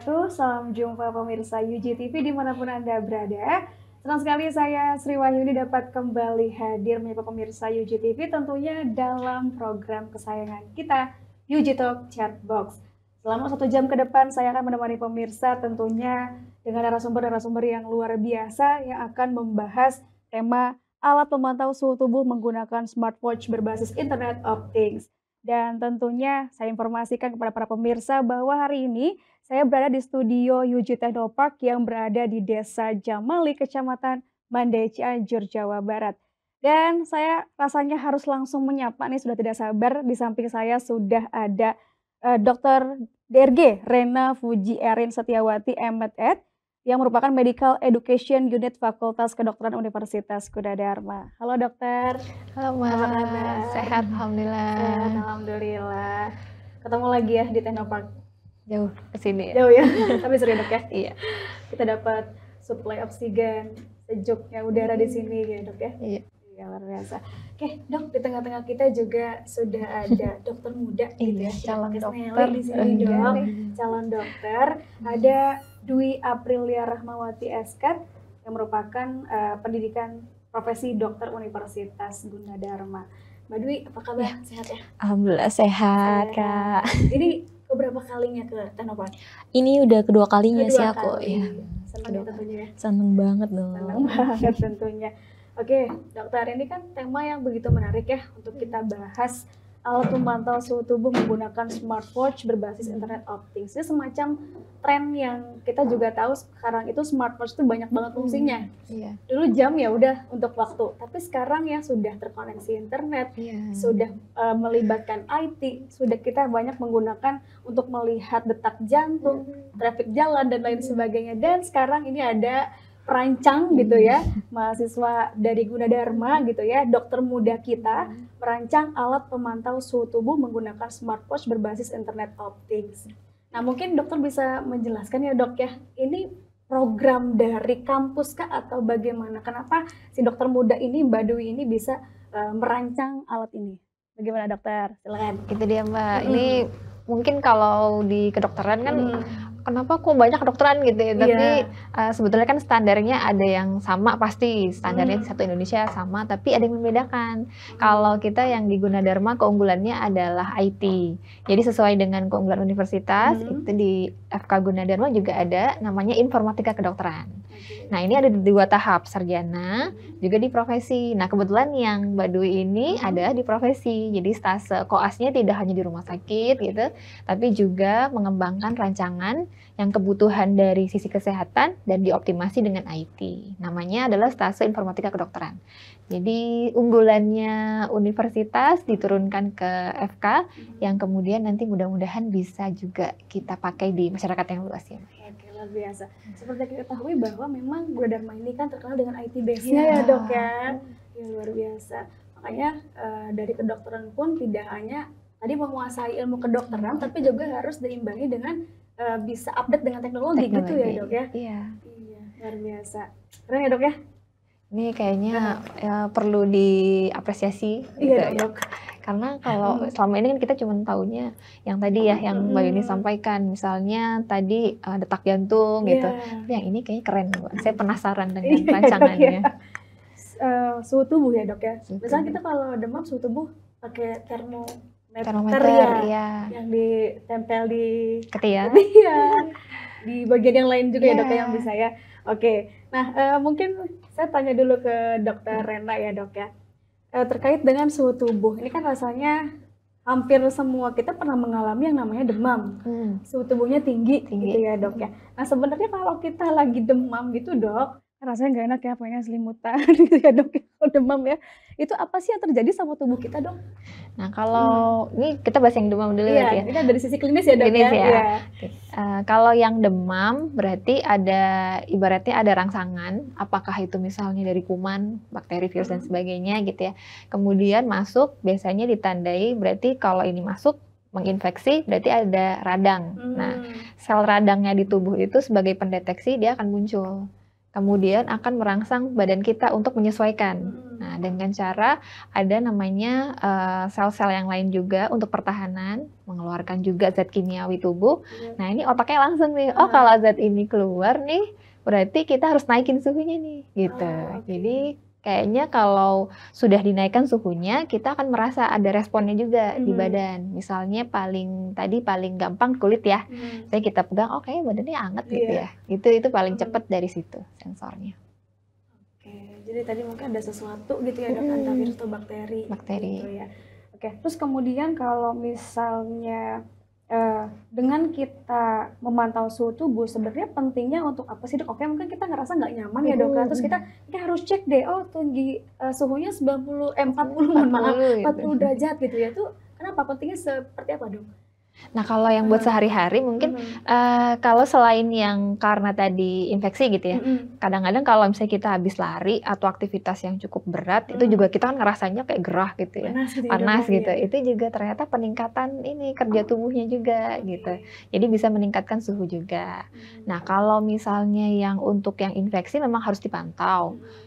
wabarakatuh. Salam jumpa pemirsa UGTV dimanapun Anda berada. Senang sekali saya Sri Wahyuni dapat kembali hadir menyapa pemirsa UGTV tentunya dalam program kesayangan kita, UG Talk Chatbox. Selama satu jam ke depan saya akan menemani pemirsa tentunya dengan narasumber-narasumber yang luar biasa yang akan membahas tema alat pemantau suhu tubuh menggunakan smartwatch berbasis Internet of Things. Dan tentunya saya informasikan kepada para pemirsa bahwa hari ini saya berada di studio Yuji Technopark yang berada di Desa Jamali, Kecamatan Mandai Cianjur, Jawa Barat. Dan saya rasanya harus langsung menyapa nih, sudah tidak sabar. Di samping saya sudah ada uh, eh, Dr. DRG Rena Fuji Erin Setiawati MedEd yang merupakan Medical Education Unit Fakultas Kedokteran Universitas Kudadarma. Halo dokter. Halo Ma. Apa kabar? Sehat Alhamdulillah. Alhamdulillah. Ketemu lagi ya di Technopark. Jauh ke sini ya. Jauh ya, tapi seriduk ya, ya. iya. Kita dapat supply oksigen, sejuknya udara di sini gitu ya, dok ya. Iya. Iya luar biasa. Oke dok di tengah-tengah kita juga sudah ada dokter muda gitu iya, ya. Calon dokter di sini iya. dok. Calon dokter ada Dwi Aprilia Rahmawati Eskat yang merupakan uh, pendidikan profesi dokter Universitas Gunadarma. Mbak Dwi, apa kabar? Ya. Sehat ya? Alhamdulillah sehat, sehat. Kak. jadi beberapa kalinya ke tenopan? Ini udah kedua kalinya kedua sih kali. aku. Iya. Ya. Senang tentunya ya. Seneng banget dong. Senang banget tentunya. Oke, dokter ini kan tema yang begitu menarik ya untuk kita bahas alat pemantau suhu tubuh menggunakan smartwatch berbasis internet of things. Ini semacam tren yang kita juga tahu sekarang itu smartwatch itu banyak banget fungsinya. Hmm, Dulu jam ya udah untuk waktu, tapi sekarang ya sudah terkoneksi internet, yeah. sudah uh, melibatkan IT, sudah kita banyak menggunakan untuk melihat detak jantung, traffic trafik jalan dan lain sebagainya. Dan sekarang ini ada merancang hmm. gitu ya, mahasiswa dari Gunadarma gitu ya, dokter muda kita merancang hmm. alat pemantau suhu tubuh menggunakan smartwatch berbasis Internet of Things. Nah, mungkin dokter bisa menjelaskan ya, Dok ya. Ini program dari kampus kah atau bagaimana? Kenapa si dokter muda ini Badui ini bisa uh, merancang alat ini? Bagaimana, Dokter? Silakan. Itu dia, Mbak. Ini mungkin kalau di kedokteran kan hmm kenapa kok banyak kedokteran gitu ya tapi yeah. Iya. uh, sebetulnya kan standarnya ada yang sama pasti standarnya hmm. satu Indonesia sama tapi ada yang membedakan hmm. kalau kita yang di Gunadarma keunggulannya adalah IT jadi sesuai dengan keunggulan universitas hmm. itu di FK Gunadarma juga ada namanya informatika kedokteran nah ini ada dua tahap sarjana juga di profesi nah kebetulan yang Mbak ini hmm. ada di profesi jadi stase koasnya tidak hanya di rumah sakit gitu tapi juga mengembangkan rancangan yang kebutuhan dari sisi kesehatan dan dioptimasi dengan IT. Namanya adalah stase informatika kedokteran. Jadi unggulannya universitas diturunkan ke FK mm-hmm. yang kemudian nanti mudah-mudahan bisa juga kita pakai di masyarakat yang luas ya. luar biasa. Seperti kita ketahui bahwa memang Gunadarma ini kan terkenal dengan IT base ya. Iya. ya dok ya. Ya luar biasa. Makanya uh, dari kedokteran pun tidak hanya tadi menguasai ilmu kedokteran, tapi juga harus diimbangi dengan Eh, bisa update dengan teknologi, teknologi gitu ya dok ya? Iya. Iya, luar biasa. Keren ya dok ya? Ini kayaknya Keren. Nah. ya, perlu diapresiasi iya, gitu dok. ya. Karena kalau selama ini kan kita cuma tahunya yang tadi ya, yang Mbak Yuni sampaikan, misalnya tadi uh, detak jantung yeah. gitu. Iya. Tapi yang ini kayaknya keren, Mbak. Saya penasaran dengan iya, ya. rancangannya. Yeah, Uh, suhu tubuh ya dok ya. Suhu Misalnya kita kalau demam suhu tubuh pakai termo termometer ya, iya. yang ditempel di ketiak, ya. di bagian yang lain juga yeah. ya dok ya, iya. yang bisa ya oke nah uh, mungkin saya tanya dulu ke dokter Rena ya dok ya uh, terkait dengan suhu tubuh ini kan rasanya hampir semua kita pernah mengalami yang namanya demam hmm. suhu tubuhnya tinggi, tinggi gitu ya dok ya nah sebenarnya kalau kita lagi demam gitu dok rasanya nggak enak ya pengen selimutan gitu ya dok ya. kalau demam ya itu apa sih yang terjadi sama tubuh kita dong Nah kalau hmm. ini kita bahas yang demam dulu iya, ya. Kita ya. dari sisi klinis ya dok ya. ya. ya. Uh, kalau yang demam berarti ada ibaratnya ada rangsangan, apakah itu misalnya dari kuman, bakteri, virus hmm. dan sebagainya gitu ya. Kemudian masuk biasanya ditandai berarti kalau ini masuk menginfeksi berarti ada radang. Nah, hmm. Nah sel radangnya di tubuh itu sebagai pendeteksi dia akan muncul kemudian akan merangsang badan kita untuk menyesuaikan. Hmm. Nah, dengan cara ada namanya eh, sel-sel uh, yang lain juga untuk pertahanan, mengeluarkan juga zat kimiawi tubuh. Iya. Nah, ini otaknya langsung nih, oh ah. kalau zat ini keluar nih, berarti kita harus naikin suhunya nih, gitu. Ah, Jadi kayaknya kalau sudah dinaikkan suhunya kita akan merasa ada responnya juga hmm. di mhm. badan misalnya paling tadi paling gampang kulit ya hmm. kita pegang oke oh, okay, badannya anget yeah. gitu iya. ya itu itu paling hmm. cepat dari situ sensornya oke jadi tadi mungkin ada sesuatu gitu ya dok hmm. antara atau bakteri bakteri gitu ya oke terus kemudian kalau misalnya eh, dengan kita memantau suhu tubuh sebenarnya pentingnya untuk apa sih dok? Oke mungkin kita ngerasa nggak nyaman ya dok, kan? terus kita kita harus cek deh, oh tinggi uh, suhunya 90, eh, 40, 40 mohon maaf, 40 gitu. derajat gitu ya tuh. Kenapa pentingnya seperti apa dok? Nah, kalau yang buat hmm. sehari-hari mungkin mm-hmm. uh, kalau selain yang karena tadi infeksi gitu ya, mm-hmm. kadang-kadang kalau misalnya kita habis lari atau aktivitas yang cukup berat, mm-hmm. itu hmm. juga kita kan ngerasanya kayak gerah gitu ya, panas, panas gitu. Ya. Iya. Gitu. Itu juga ternyata peningkatan ini kerja oh. tubuhnya juga okay. gitu. Jadi bisa meningkatkan suhu juga. Mm-hmm. Nah, kalau misalnya yang untuk yang infeksi memang harus dipantau. Mm-hmm.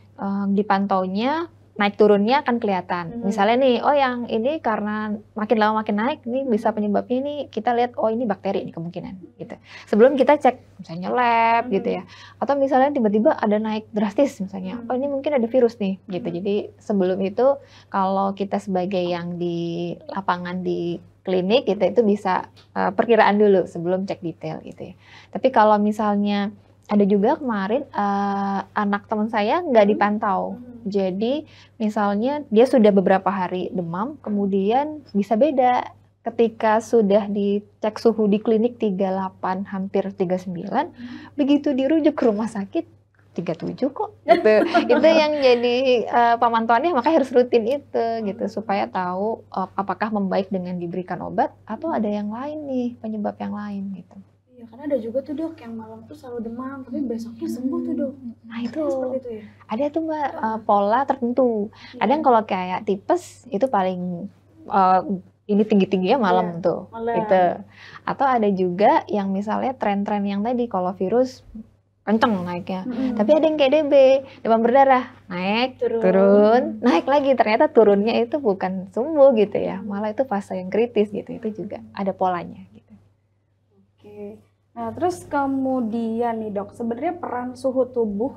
dipantaunya naik turunnya akan kelihatan. -hmm. Misalnya nih, oh yang ini karena makin lama makin naik, ini bisa penyebabnya ini kita lihat oh ini bakteri ini kemungkinan gitu. Sebelum kita cek misalnya lab -hmm. gitu ya, hmm. atau misalnya tiba-tiba ada naik drastis misalnya, -hmm. oh ini mungkin ada virus nih gitu. -hmm. Jadi sebelum itu kalau kita sebagai yang di lapangan di klinik gitu itu bisa uh, perkiraan dulu sebelum cek detail gitu ya. Tapi kalau misalnya ada juga kemarin uh, anak teman saya nggak hmm. dipantau. Hmm. Jadi misalnya dia sudah beberapa hari demam, kemudian bisa beda ketika sudah dicek suhu di klinik 38 hampir 39, hmm. begitu dirujuk ke rumah sakit 37 kok. Gitu. itu yang jadi uh, pemantauannya makanya harus rutin itu gitu supaya tahu uh, apakah membaik dengan diberikan obat atau hmm. ada yang lain nih, penyebab yang lain gitu. Ya karena ada juga tuh dok yang malam tuh selalu demam tapi besoknya sembuh tuh dok. Hmm, nah itu itu ya. Ada tuh mbak uh, pola tertentu. Iya. Ada yang kalau kayak tipes itu paling uh, ini tinggi-tingginya malam yeah. tuh. Malam. Gitu. Atau ada juga yang misalnya tren-tren yang tadi kalau virus kenceng naiknya. Mm-hmm. Tapi ada yang kayak DB, demam berdarah, naik, turun. turun, naik lagi. Ternyata turunnya itu bukan sembuh gitu ya, malah itu fase yang kritis gitu. Itu juga ada polanya gitu. Oke. Okay. Nah, terus kemudian nih dok, sebenarnya peran suhu tubuh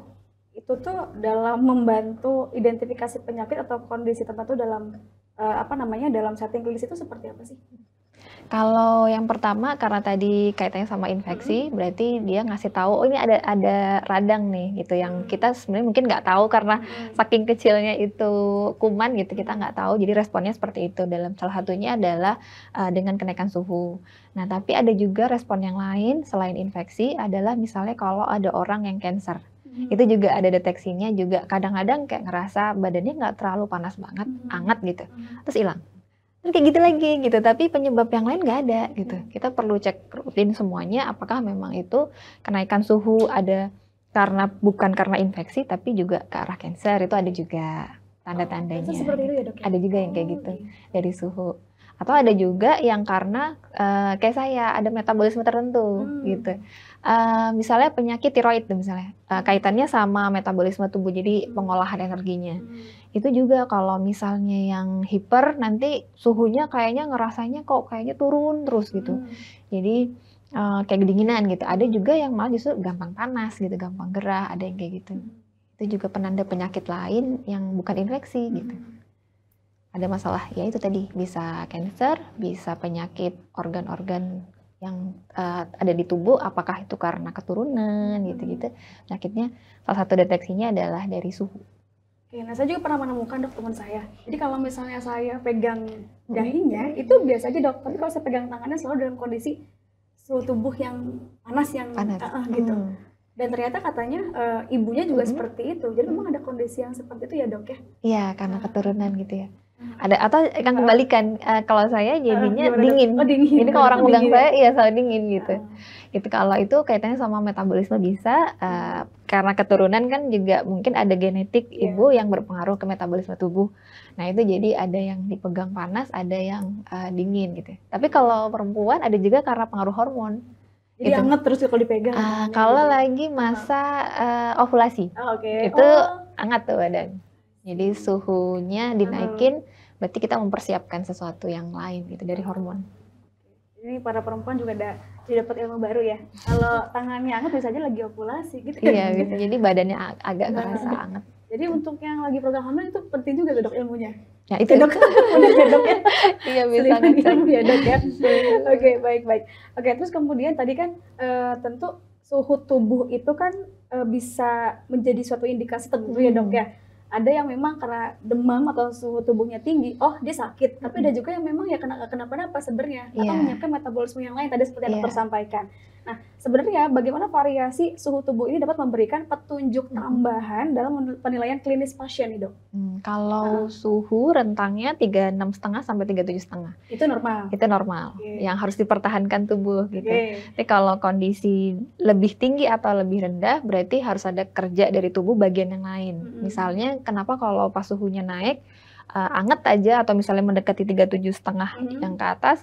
itu tuh dalam membantu identifikasi penyakit atau kondisi tertentu dalam eh, apa namanya dalam setting klinis itu seperti apa sih? Kalau yang pertama karena tadi kaitannya sama infeksi, mm -hmm. berarti dia ngasih tahu oh ini ada ada radang nih gitu yang kita sebenarnya mungkin nggak tahu karena saking kecilnya itu kuman gitu kita nggak tahu. Jadi responnya seperti itu. Dalam salah satunya adalah uh, dengan kenaikan suhu. Nah tapi ada juga respon yang lain selain infeksi adalah misalnya kalau ada orang yang cancer. Itu juga ada deteksinya juga kadang-kadang kayak ngerasa badannya nggak terlalu panas banget, hmm. anget gitu. Terus hilang kan kayak gitu lagi gitu tapi penyebab yang lain nggak ada gitu hmm. kita perlu cek rutin semuanya apakah memang itu kenaikan suhu ada karena bukan karena infeksi tapi juga ke arah kanker itu ada juga tanda-tandanya oh, itu ya, ya, ada juga yang kayak oh, gitu oh, iya. dari suhu atau ada juga yang karena uh, kayak saya ada metabolisme tertentu hmm. gitu Eh, misalnya penyakit tiroid misalnya uh, kaitannya sama metabolisme tubuh jadi hmm. pengolahan energinya hmm. itu juga kalau misalnya yang hiper nanti suhunya kayaknya ngerasanya kok kayaknya turun terus gitu hmm. jadi uh, kayak kedinginan gitu ada hmm. juga yang malah justru gampang panas gitu gampang gerah ada yang kayak gitu itu juga penanda penyakit lain yang bukan infeksi gitu ada masalah ya itu tadi bisa cancer bisa penyakit organ-organ yang uh, ada di tubuh apakah itu karena keturunan hmm. gitu-gitu. Sakitnya salah satu deteksinya adalah dari suhu. Oke, nah saya juga pernah menemukan dok teman saya. Jadi kalau misalnya saya pegang hmm. dahinya hmm. itu biasa aja dok, tapi kalau saya pegang tangannya selalu dalam kondisi suhu tubuh yang panas yang panas. Uh, gitu. Hmm. Dan ternyata katanya uh, ibunya juga hmm. seperti itu. Jadi memang ada kondisi yang seperti itu ya dok ya? Iya, karena nah. keturunan gitu ya. Hmm. ada atau akan kebalikan uh, kalau saya jadinya uh, dingin. Oh, dingin. Jadi kalau orang pegang ya? saya ya saya dingin gitu. Uh. Itu kalau itu kaitannya sama metabolisme bisa uh, karena keturunan kan juga mungkin ada genetik yeah. ibu yang berpengaruh ke metabolisme tubuh. Nah, itu jadi ada yang dipegang panas, ada yang uh, dingin gitu. Tapi kalau perempuan ada juga karena pengaruh hormon. Jadi gitu. anget terus ya kalau dipegang. Uh, kalau lagi masa uh, ovulasi. Oh, ah, okay. Itu oh. anget tuh badan. Jadi suhunya dinaikin, hmm. berarti kita mempersiapkan sesuatu yang lain gitu dari hormon. Ini para perempuan juga ada didapat dapat ilmu baru ya. Kalau tangannya anget bisa aja lagi ovulasi gitu. Iya, gitu. jadi badannya ag agak nah, ngerasa anget. Jadi untuk yang lagi program hamil itu penting juga dok ilmunya. Ya itu iya, dok, ya Iya bisa ya dok ya. Oke baik baik. Oke terus kemudian tadi kan uh, tentu suhu tubuh itu kan uh, bisa menjadi suatu indikasi tertentu ya, hmm. ya dok ya ada yang memang karena demam atau suhu tubuhnya tinggi, oh dia sakit. Tapi ada juga yang memang ya kena kenapa-napa sebenarnya yeah. atau iya. menyiapkan metabolisme yang lain tadi seperti yang yeah. dokter iya. sampaikan. Nah, Sebenarnya bagaimana variasi suhu tubuh ini dapat memberikan petunjuk hmm. tambahan dalam penilaian klinis pasien nih dok? Hmm, kalau uh. suhu rentangnya 36,5 sampai 37,5. Itu normal? Itu normal, okay. yang harus dipertahankan tubuh gitu. Okay. Tapi kalau kondisi lebih tinggi atau lebih rendah berarti harus ada kerja dari tubuh bagian yang lain. Hmm. Misalnya kenapa kalau pas suhunya naik, uh, anget aja atau misalnya mendekati 37,5 hmm. yang ke atas,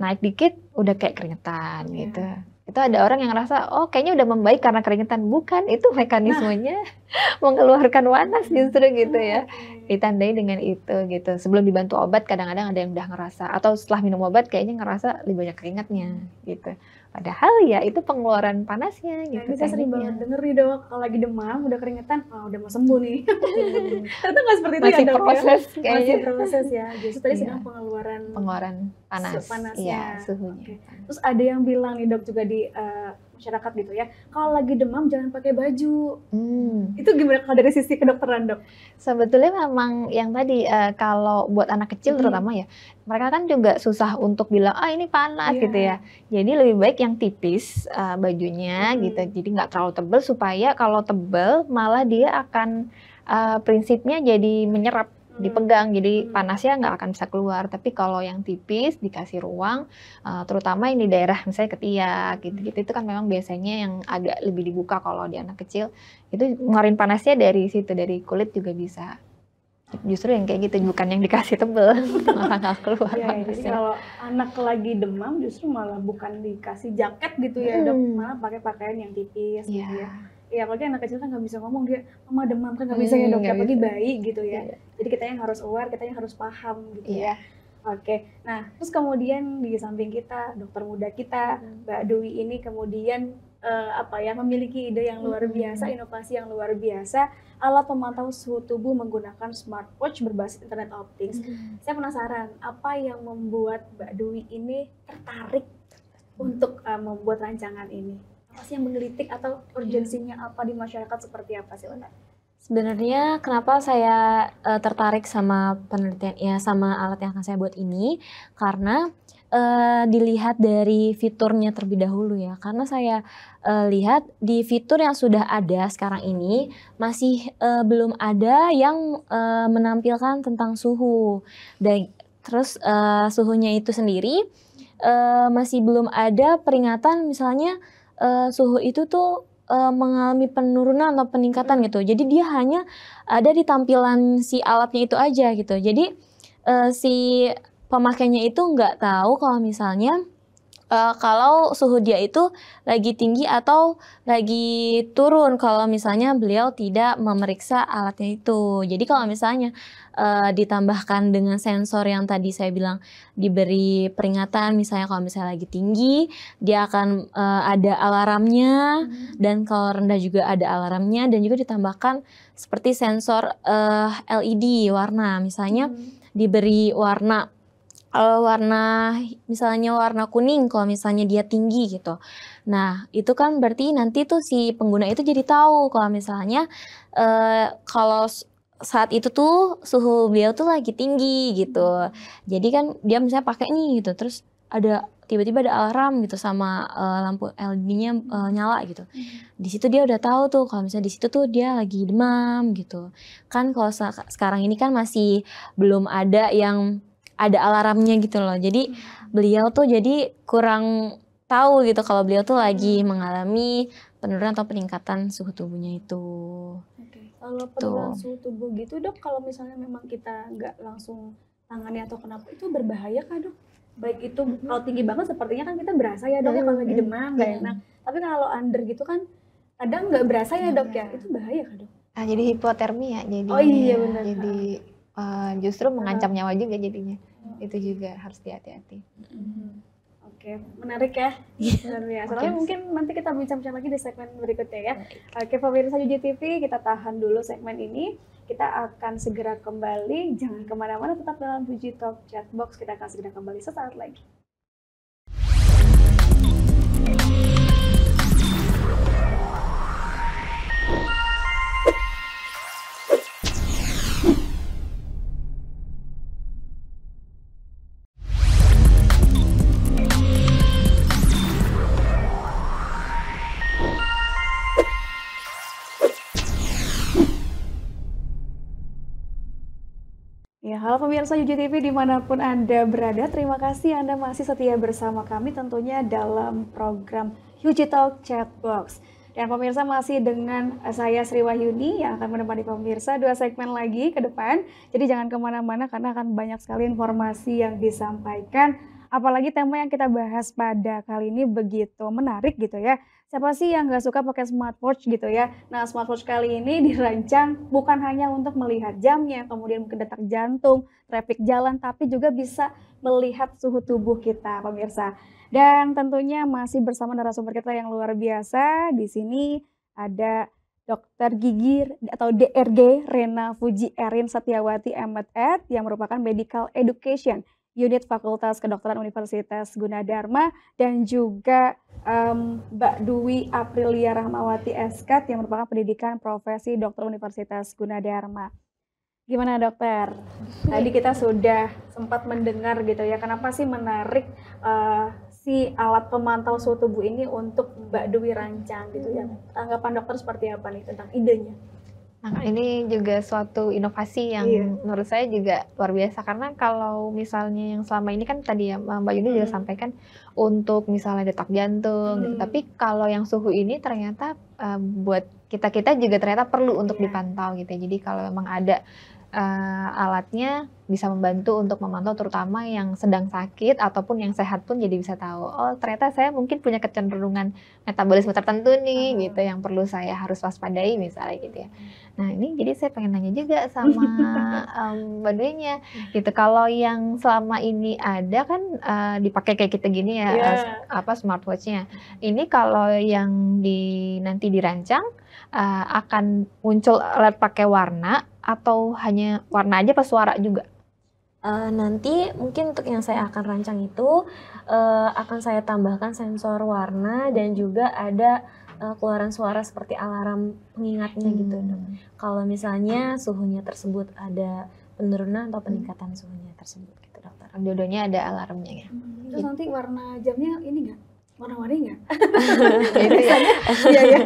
naik dikit udah kayak keringetan yeah. gitu itu ada orang yang ngerasa oh kayaknya udah membaik karena keringetan bukan itu nah. mekanismenya nah. mengeluarkan wanas hmm. justru gitu ya hmm. ditandai dengan itu gitu sebelum dibantu obat kadang-kadang ada yang udah ngerasa atau setelah minum obat kayaknya ngerasa lebih banyak keringatnya gitu Padahal ya itu pengeluaran panasnya gitu. saya kan, sering banget iya. denger nih dok, kalau lagi demam udah keringetan, oh, udah mau sembuh nih. Ternyata nggak seperti itu ya, Masih ya dok proses, ya? Kayaknya. Masih proses ya. Justru tadi sedang iya. pengeluaran pengeluaran panas, panasnya. Iya, suhunya. Okay. Terus ada yang bilang nih dok juga di uh, masyarakat gitu ya. Kalau lagi demam jangan pakai baju. Hmm. Itu gimana kalau dari sisi kedokteran dok? Sebetulnya memang yang tadi uh, kalau buat anak kecil hmm. terutama ya, mereka kan juga susah untuk bilang ah ini panas yeah. gitu ya. Jadi lebih baik yang tipis uh, bajunya hmm. gitu. Jadi nggak terlalu tebel supaya kalau tebel malah dia akan uh, prinsipnya jadi menyerap Hmm. dipegang jadi panasnya nggak akan bisa keluar tapi kalau yang tipis dikasih ruang uh, terutama ini daerah misalnya ketiak gitu-gitu hmm. itu kan memang biasanya yang agak lebih dibuka kalau di anak kecil itu ngeluarin panasnya dari situ dari kulit juga bisa justru yang kayak gitu bukan yang dikasih tebel malah nggak keluar ya, jadi kalau anak lagi demam justru malah bukan dikasih jaket gitu ya hmm. dok malah pakai pakaian yang tipis yeah. gitu iya. ya ya apalagi anak kecil kan nggak bisa ngomong dia mama demam kan nggak bisa ya hmm, ya dok apalagi bayi gitu ya yeah. Iya. jadi kita yang harus aware kita yang harus paham gitu yeah. ya Oke, okay. nah terus kemudian di samping kita dokter muda kita hmm. Mbak Dewi ini kemudian uh, apa ya memiliki ide yang luar hmm. biasa, hmm. inovasi yang luar biasa, alat pemantau suhu tubuh menggunakan smartwatch berbasis internet of things. Hmm. Saya penasaran apa yang membuat Mbak Dewi ini tertarik hmm. untuk uh, membuat rancangan ini? apa sih yang menggelitik atau urgensinya yeah. apa di masyarakat seperti apa sih Una? Sebenarnya kenapa saya uh, tertarik sama penelitian ya sama alat yang akan saya buat ini karena uh, dilihat dari fiturnya terlebih dahulu ya karena saya uh, lihat di fitur yang sudah ada sekarang ini masih uh, belum ada yang uh, menampilkan tentang suhu dan terus uh, suhunya itu sendiri uh, masih belum ada peringatan misalnya uh, suhu itu tuh uh, mengalami penurunan atau peningkatan gitu. Jadi dia hanya ada di tampilan si alatnya itu aja gitu. Jadi uh, si pemakainya itu nggak tahu kalau misalnya uh, kalau suhu dia itu lagi tinggi atau lagi turun kalau misalnya beliau tidak memeriksa alatnya itu. Jadi kalau misalnya uh, ditambahkan dengan sensor yang tadi saya bilang diberi peringatan misalnya kalau misalnya lagi tinggi dia akan uh, ada alarmnya hmm. dan kalau rendah juga ada alarmnya dan juga ditambahkan seperti sensor uh, eh, LED warna misalnya hmm. diberi warna uh, warna misalnya warna kuning kalau misalnya dia tinggi gitu. Nah, itu kan berarti nanti tuh si pengguna itu jadi tahu kalau misalnya uh, kalau saat itu tuh suhu beliau tuh lagi tinggi gitu. Jadi kan dia misalnya pakai nih gitu, terus ada tiba-tiba ada alarm gitu sama uh, lampu LED-nya uh, eh, nyala gitu. Mhm. Di situ dia udah tahu tuh kalau misalnya di situ tuh dia lagi demam gitu. Kan kalau se sekarang ini kan masih belum ada yang ada alarmnya gitu loh. Jadi mhm. beliau tuh jadi kurang tahu gitu kalau beliau tuh lagi mhm. mengalami penurunan atau peningkatan suhu tubuhnya itu. Kalau gitu. suhu tubuh gitu dok, kalau misalnya memang kita nggak langsung tangannya atau kenapa itu berbahaya kan dok? Baik itu hmm kalau tinggi banget sepertinya kan kita berasa ya dok mm-hmm. kalau lagi demam nggak mm enak. Tapi kalau under gitu kan kadang nggak berasa ya dok ya, itu bahaya kan dok? Nah, jadi hipotermia jadi oh, iya, benar. jadi uh, justru mengancam nyawa juga jadinya. Itu juga harus hati-hati. Mm-hmm okay. menarik ya. Sebenarnya. Soalnya okay. mungkin nanti kita bincang-bincang lagi di segmen berikutnya ya. Oke, pemirsa UJTV, kita tahan dulu segmen ini. Kita akan segera kembali. Jangan kemana-mana, tetap dalam Puji Talk Chatbox. Kita akan segera kembali sesaat lagi. halo pemirsa UGTV dimanapun Anda berada, terima kasih Anda masih setia bersama kami tentunya dalam program UJ Chatbox. Dan pemirsa masih dengan saya Sri Wahyuni yang akan menemani pemirsa dua segmen lagi ke depan. Jadi jangan kemana-mana karena akan banyak sekali informasi yang disampaikan Apalagi tema yang kita bahas pada kali ini begitu menarik gitu ya. Siapa sih yang nggak suka pakai smartwatch gitu ya? Nah, smartwatch kali ini dirancang bukan hanya untuk melihat jamnya, kemudian mungkin detak jantung, traffic jalan, tapi juga bisa melihat suhu tubuh kita, pemirsa. Dan tentunya masih bersama narasumber kita yang luar biasa. Di sini ada dokter gigi atau DRG Rena Fuji Erin Setiawati MedEd yang merupakan Medical Education unit Fakultas Kedokteran Universitas Gunadarma dan juga um, Mbak Dwi Aprilia Rahmawati Eskat yang merupakan pendidikan profesi dokter Universitas Gunadarma. Gimana dokter? Tadi kita sudah sempat mendengar gitu ya, kenapa sih menarik uh, si alat pemantau suhu tubuh ini untuk Mbak Dwi rancang gitu ya? Tanggapan dokter seperti apa nih tentang idenya? Nah, ini gitu. juga suatu inovasi yang iya. menurut saya juga luar biasa karena kalau misalnya yang selama ini kan tadi ya Mbak Yuni hmm. juga sampaikan untuk misalnya detak jantung gitu. hmm. gitu. Tapi kalau yang suhu ini ternyata uh, buat kita-kita juga ternyata perlu untuk yeah. dipantau gitu. Ya. Jadi kalau memang ada uh, alatnya bisa membantu untuk memantau terutama yang sedang sakit ataupun yang sehat pun jadi bisa tahu oh ternyata saya mungkin punya kecenderungan metabolisme tertentu nih gitu yang perlu saya harus waspadai misalnya gitu ya. Nah ini jadi saya pengen nanya juga sama um, Mbak gitu kalau yang selama ini ada kan uh, dipakai kayak kita gitu gini ya yeah. Iya. uh, apa smartwatchnya ini kalau yang di nanti dirancang uh, akan muncul alert pakai warna atau hanya warna aja pas suara juga? Uh, nanti mungkin untuk yang saya akan rancang itu uh, akan saya tambahkan sensor warna dan juga ada uh, keluaran suara seperti alarm pengingatnya gitu. hmm. gitu. Kalau misalnya suhunya tersebut ada penurunan atau peningkatan hmm. suhunya tersebut gitu dokter. dua ada alarmnya ya. Hmm. Terus nanti warna jamnya ini nggak? warna-warni nggak? Biasanya, gitu iya ya.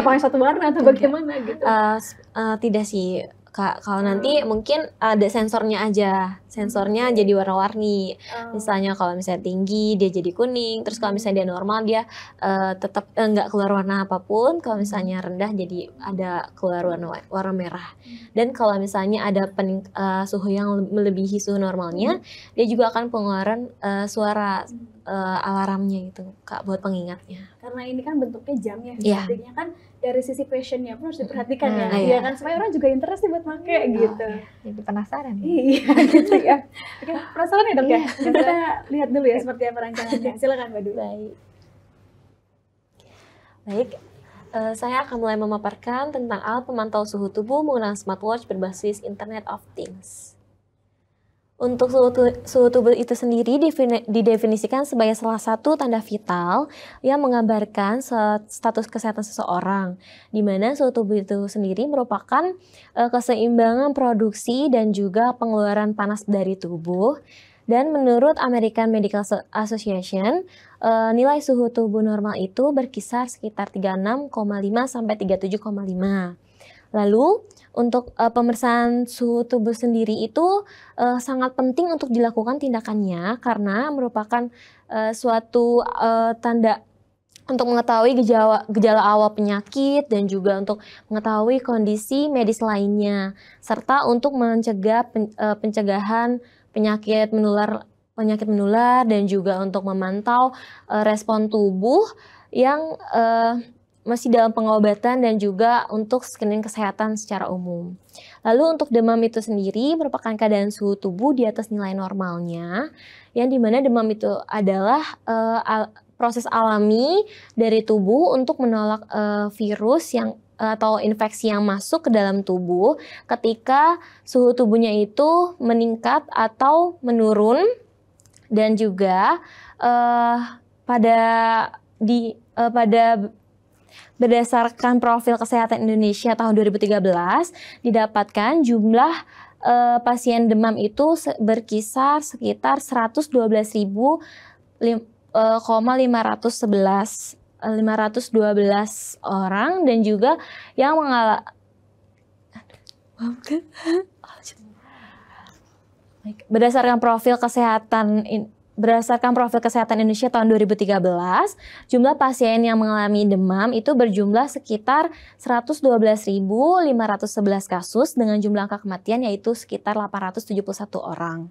Apakah satu warna atau iya. bagaimana gitu? Uh, uh, tidak sih. Kak. Kalau hmm. nanti mungkin ada sensornya aja. Sensornya hmm. jadi warna-warni. Hmm. Misalnya kalau misalnya tinggi dia jadi kuning, terus kalau hmm. misalnya dia normal dia uh, eh, tetap eh, nggak uh, keluar warna apapun. Kalau hmm. misalnya rendah jadi ada keluar warna warna merah. Hmm. Dan kalau misalnya ada pening, uh, eh, suhu yang melebihi suhu normalnya, hmm. dia juga akan pengeluaran uh, suara hmm. uh, alarmnya gitu, Kak, buat pengingatnya. Karena ini kan bentuknya jam ya. Yeah. Artinya kan dari sisi fashionnya pun harus diperhatikan hmm, ya. Iya ya, kan Semua orang juga interest nih buat make oh, gitu. Iya. Jadi penasaran. Ya? Iya gitu ya. Oke, penasaran ya dok ya. Iya. Kita lihat dulu ya seperti apa rancangannya. Silakan Mbak Dwi. Baik. Baik, uh, saya akan mulai memaparkan tentang alat pemantau suhu tubuh menggunakan smartwatch berbasis Internet of Things. Untuk suhu, tu suhu tubuh itu sendiri didefinisikan sebagai salah satu tanda vital yang menggambarkan status kesehatan seseorang, di mana suhu tubuh itu sendiri merupakan uh, keseimbangan produksi dan juga pengeluaran panas dari tubuh. Dan menurut American Medical Association, uh, nilai suhu tubuh normal itu berkisar sekitar 36,5 sampai 37,5. Lalu, untuk uh, pemeriksaan suhu tubuh sendiri itu uh, sangat penting untuk dilakukan tindakannya karena merupakan uh, suatu uh, tanda untuk mengetahui gejala, gejala awal penyakit dan juga untuk mengetahui kondisi medis lainnya serta untuk mencegah pen, uh, pencegahan penyakit menular penyakit menular dan juga untuk memantau uh, respon tubuh yang uh, masih dalam pengobatan dan juga untuk screening kesehatan secara umum. Lalu untuk demam itu sendiri merupakan keadaan suhu tubuh di atas nilai normalnya, yang dimana demam itu adalah uh, al proses alami dari tubuh untuk menolak uh, virus yang atau infeksi yang masuk ke dalam tubuh ketika suhu tubuhnya itu meningkat atau menurun dan juga uh, pada di uh, pada Berdasarkan profil kesehatan Indonesia tahun 2013, didapatkan jumlah uh, pasien demam itu berkisar sekitar 112.511 512 eh, eh, orang dan juga yang mengalami Berdasarkan profil kesehatan Berdasarkan profil kesehatan Indonesia tahun 2013, jumlah pasien yang mengalami demam itu berjumlah sekitar 112.511 kasus dengan jumlah angka kematian yaitu sekitar 871 orang.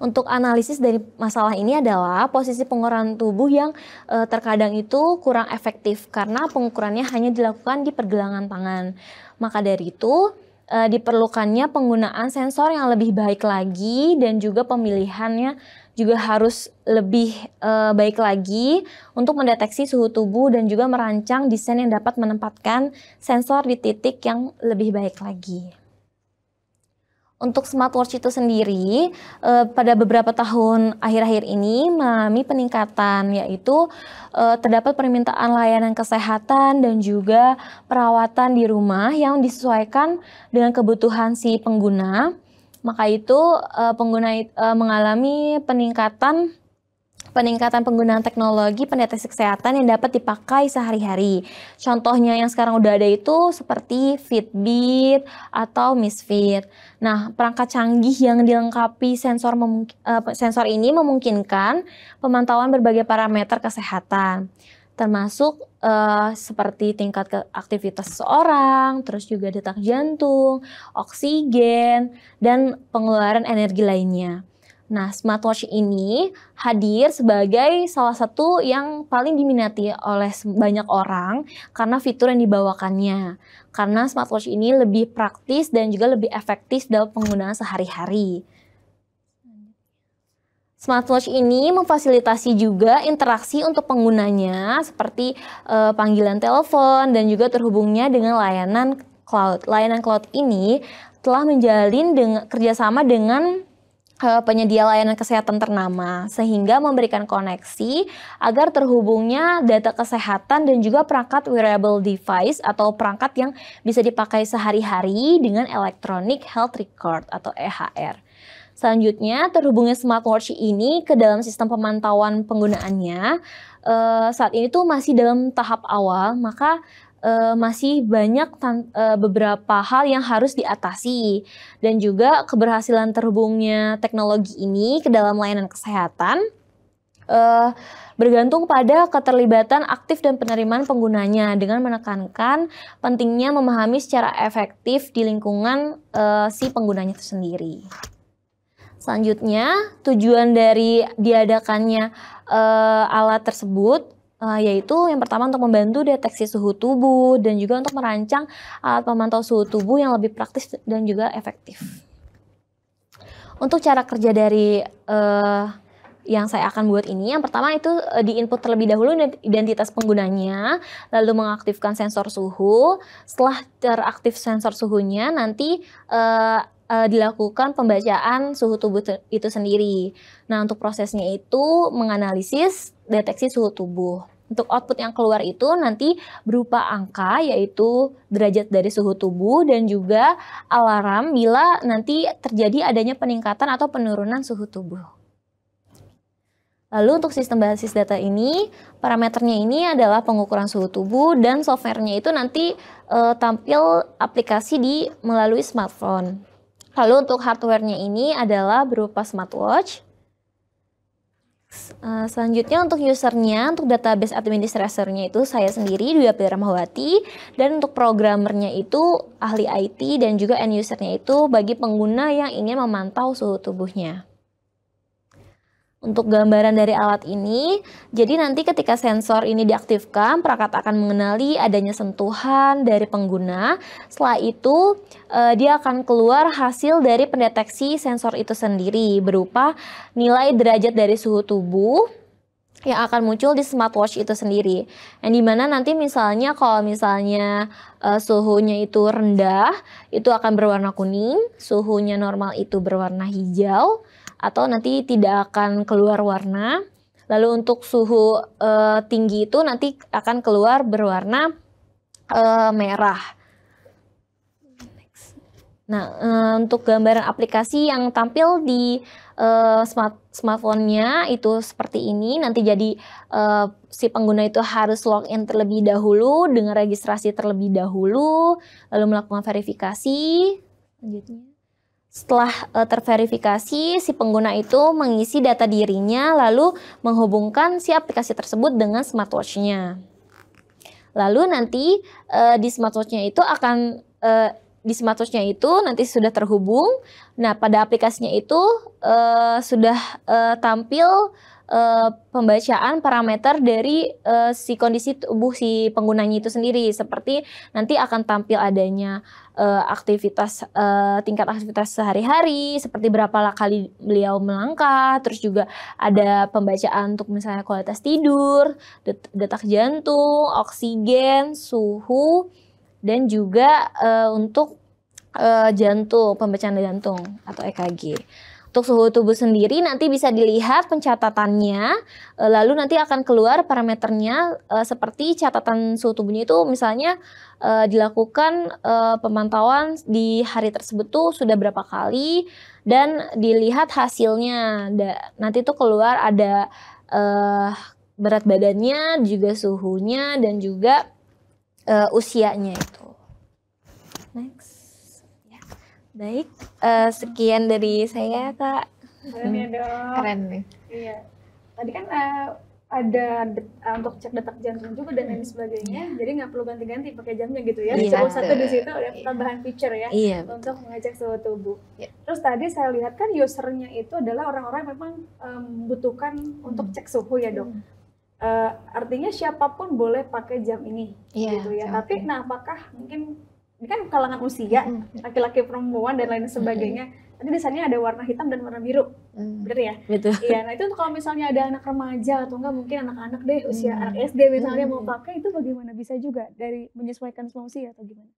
Untuk analisis dari masalah ini adalah posisi pengukuran tubuh yang e, terkadang itu kurang efektif karena pengukurannya hanya dilakukan di pergelangan tangan. Maka dari itu, e, diperlukannya penggunaan sensor yang lebih baik lagi dan juga pemilihannya juga harus lebih e, baik lagi untuk mendeteksi suhu tubuh dan juga merancang desain yang dapat menempatkan sensor di titik yang lebih baik lagi. Untuk smartwatch itu sendiri, eh, pada beberapa tahun akhir-akhir ini mengalami peningkatan, yaitu eh, terdapat permintaan layanan kesehatan dan juga perawatan di rumah yang disesuaikan dengan kebutuhan si pengguna. Maka itu eh, pengguna eh, mengalami peningkatan peningkatan penggunaan teknologi pendeteksi kesehatan yang dapat dipakai sehari-hari. Contohnya yang sekarang udah ada itu seperti Fitbit atau Misfit. Nah, perangkat canggih yang dilengkapi sensor eh, sensor ini memungkinkan pemantauan berbagai parameter kesehatan termasuk uh, seperti tingkat aktivitas seseorang, terus juga detak jantung, oksigen, dan pengeluaran energi lainnya. Nah, smartwatch ini hadir sebagai salah satu yang paling diminati oleh banyak orang karena fitur yang dibawakannya. Karena smartwatch ini lebih praktis dan juga lebih efektif dalam penggunaan sehari-hari. Smartwatch ini memfasilitasi juga interaksi untuk penggunanya seperti e, panggilan telepon dan juga terhubungnya dengan layanan cloud. Layanan cloud ini telah menjalin dengan kerjasama dengan penyedia layanan kesehatan ternama sehingga memberikan koneksi agar terhubungnya data kesehatan dan juga perangkat wearable device atau perangkat yang bisa dipakai sehari-hari dengan electronic health record atau EHR. Selanjutnya, terhubungnya smartwatch ini ke dalam sistem pemantauan penggunaannya uh, saat ini tuh masih dalam tahap awal, maka uh, masih banyak uh, beberapa hal yang harus diatasi dan juga keberhasilan terhubungnya teknologi ini ke dalam layanan kesehatan uh, bergantung pada keterlibatan aktif dan penerimaan penggunanya dengan menekankan pentingnya memahami secara efektif di lingkungan uh, si penggunanya tersendiri. Selanjutnya, tujuan dari diadakannya uh, alat tersebut uh, yaitu yang pertama untuk membantu deteksi suhu tubuh dan juga untuk merancang alat pemantau suhu tubuh yang lebih praktis dan juga efektif. Untuk cara kerja dari uh, yang saya akan buat ini, yang pertama itu uh, eh, di input terlebih dahulu identitas penggunanya, lalu mengaktifkan sensor suhu. Setelah teraktif sensor suhunya, nanti uh, uh, dilakukan pembacaan suhu tubuh itu sendiri. Nah, untuk prosesnya itu menganalisis deteksi suhu tubuh. Untuk output yang keluar itu nanti berupa angka yaitu derajat dari suhu tubuh dan juga alarm bila nanti terjadi adanya peningkatan atau penurunan suhu tubuh. Lalu untuk sistem basis data ini, parameternya ini adalah pengukuran suhu tubuh dan softwarenya itu nanti e, tampil aplikasi di melalui smartphone. Lalu untuk hardware-nya ini adalah berupa smartwatch. Eh, selanjutnya untuk usernya, untuk database administratornya itu saya sendiri Dwi pilar Rahmawati dan untuk programmernya itu ahli IT dan juga end usernya itu bagi pengguna yang ingin memantau suhu tubuhnya untuk gambaran dari alat ini. Jadi nanti ketika sensor ini diaktifkan, perangkat akan mengenali adanya sentuhan dari pengguna. Setelah itu eh, dia akan keluar hasil dari pendeteksi sensor itu sendiri berupa nilai derajat dari suhu tubuh yang akan muncul di smartwatch itu sendiri. Yang dimana nanti misalnya kalau misalnya uh, suhunya itu rendah, itu akan berwarna kuning, suhunya normal itu berwarna hijau, atau nanti tidak akan keluar warna. Lalu untuk suhu e, tinggi itu nanti akan keluar berwarna e, merah. Nah, e, untuk gambaran aplikasi yang tampil di e, smart smartphone-nya itu seperti ini. Nanti jadi e, si pengguna itu harus login terlebih dahulu dengan registrasi terlebih dahulu, lalu melakukan verifikasi. Lanjutnya. Setelah uh, terverifikasi, si pengguna itu mengisi data dirinya lalu menghubungkan si aplikasi tersebut dengan smartwatchnya Lalu nanti uh, di smartwatchnya itu akan uh, di smartwatchnya itu nanti sudah terhubung. Nah, pada aplikasinya itu uh, sudah uh, tampil uh, pembacaan parameter dari uh, si kondisi tubuh si penggunanya itu sendiri seperti nanti akan tampil adanya uh, aktivitas uh, tingkat aktivitas sehari-hari seperti berapa kali beliau melangkah terus juga ada pembacaan untuk misalnya kualitas tidur detak jantung oksigen suhu dan juga uh, untuk uh, jantung pembacaan jantung atau EKG untuk suhu tubuh sendiri nanti bisa dilihat pencatatannya, e, lalu nanti akan keluar parameternya e, seperti catatan suhu tubuhnya itu misalnya e, dilakukan pemantauan di hari tersebut tuh sudah berapa kali dan dilihat hasilnya. Nanti itu keluar ada berat badannya, juga suhunya dan juga usianya itu. Next. Baik, uh, sekian dari saya Kak. Keren ya dok. Keren nih. Iya. Tadi kan uh, ada uh, untuk cek detak jantung juga dan lain sebagainya. Yeah. Jadi nggak perlu ganti-ganti pakai jamnya gitu ya. Yeah. Cukup satu di situ ada yeah. tambahan feature ya yeah, betul. untuk mengecek suhu tubuh. Yeah. Terus tadi saya lihat kan usernya itu adalah orang-orang yang memang um, membutuhkan untuk hmm. cek suhu ya dok. Mm. Uh, artinya siapapun boleh pakai jam ini yeah, gitu ya. Tapi nah apakah mungkin ini kan kalangan usia laki-laki perempuan dan lain sebagainya nanti desainnya ada warna hitam dan warna biru hmm. bener ya Betul. iya nah itu kalau misalnya ada anak remaja atau enggak mungkin anak-anak deh usia mm. anak SD misalnya mau mm. pakai itu bagaimana bisa juga dari menyesuaikan semua usia atau gimana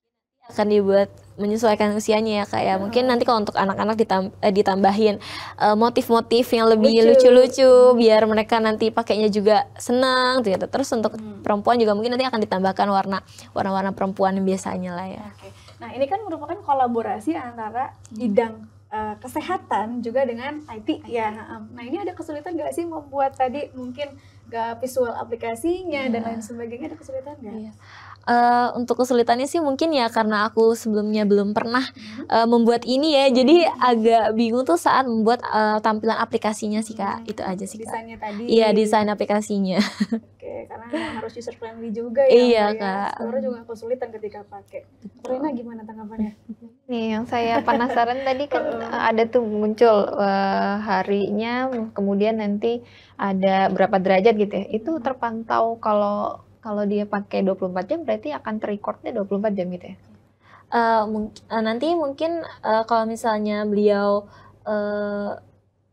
akan dibuat menyesuaikan usianya ya kak ya. Iya. Mungkin nanti kalau untuk anak-anak eh, ditambahin motif eh, motif-motif yang lebih lucu-lucu hmm. biar mereka nanti pakainya juga senang gitu. Ya. Terus untuk hmm. perempuan juga mungkin nanti akan ditambahkan warna warna-warna perempuan biasanya lah ya. Oke. Nah, ini kan merupakan kolaborasi antara bidang uh, kesehatan juga dengan IT, ya. Nah, ini ada kesulitan gak sih membuat tadi mungkin gak visual aplikasinya yeah. dan iya. lain sebagainya ada kesulitan gak? Yeah Uh, untuk kesulitannya sih mungkin ya karena aku sebelumnya belum pernah uh, membuat ini ya, hmm. jadi agak bingung tuh saat membuat uh, tampilan aplikasinya sih kak, hmm, itu aja sih kak. Desainnya tadi. Iya desain aplikasinya. Oke, karena harus user friendly juga ya. Iya ya. kak. Sebenarnya juga kesulitan ketika pakai. Rina gimana tanggapannya? Nih yang saya penasaran tadi kan ada tuh muncul uh, harinya, kemudian nanti ada berapa derajat gitu ya? Itu terpantau kalau kalau dia pakai 24 jam berarti akan terrecordnya 24 jam gitu ya? Uh, mung uh, nanti mungkin uh, kalau misalnya beliau uh,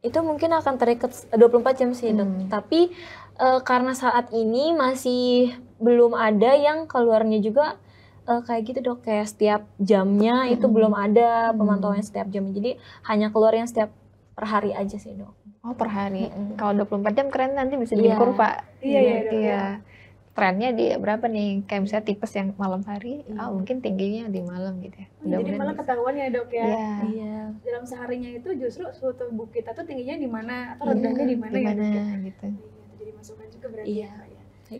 itu mungkin akan terrecord 24 jam sih hmm. dok. Tapi uh, karena saat ini masih belum ada yang keluarnya juga uh, kayak gitu dok kayak setiap jamnya hmm. itu belum ada pemantauan hmm. setiap jam jadi hanya keluar yang setiap per hari aja sih dok oh per hari hmm. kalau 24 jam keren nanti bisa yeah. diukur iya. pak. iya iya iya, iya trennya di berapa nih? Kayak misalnya tipes yang malam hari, ah, hmm. oh mungkin tingginya di malam gitu ya. Oh, Jadi malam ketahuan ya dok ya. Iya. iya. Dalam seharinya itu justru suhu tubuh kita tuh tingginya di mana atau iya, rendahnya di mana ya, ya? Gitu. gitu. Jadi masukan juga berarti Iya. Ya, ya.